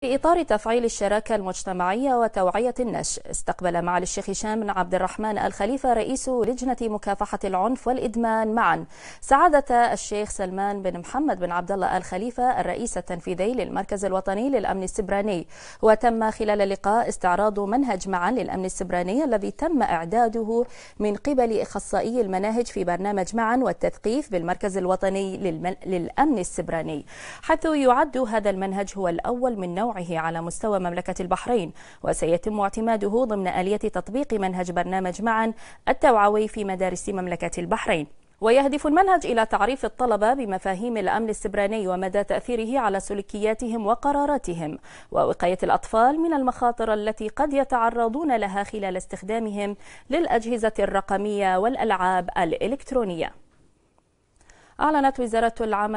في إطار تفعيل الشراكة المجتمعية وتوعية النشء استقبل معالي الشيخ هشام بن عبد الرحمن الخليفة رئيس لجنة مكافحة العنف والإدمان معا سعادة الشيخ سلمان بن محمد بن عبد الله الخليفة الرئيس التنفيذي للمركز الوطني للأمن السبراني وتم خلال اللقاء استعراض منهج معا للأمن السبراني الذي تم إعداده من قبل إخصائي المناهج في برنامج معا والتثقيف بالمركز الوطني للأمن السبراني حيث يعد هذا المنهج هو الأول من نوع نوعه على مستوى مملكة البحرين وسيتم اعتماده ضمن آلية تطبيق منهج برنامج معا التوعوي في مدارس مملكة البحرين ويهدف المنهج إلى تعريف الطلبة بمفاهيم الأمن السبراني ومدى تأثيره على سلوكياتهم وقراراتهم ووقاية الأطفال من المخاطر التي قد يتعرضون لها خلال استخدامهم للأجهزة الرقمية والألعاب الإلكترونية أعلنت وزارة العمل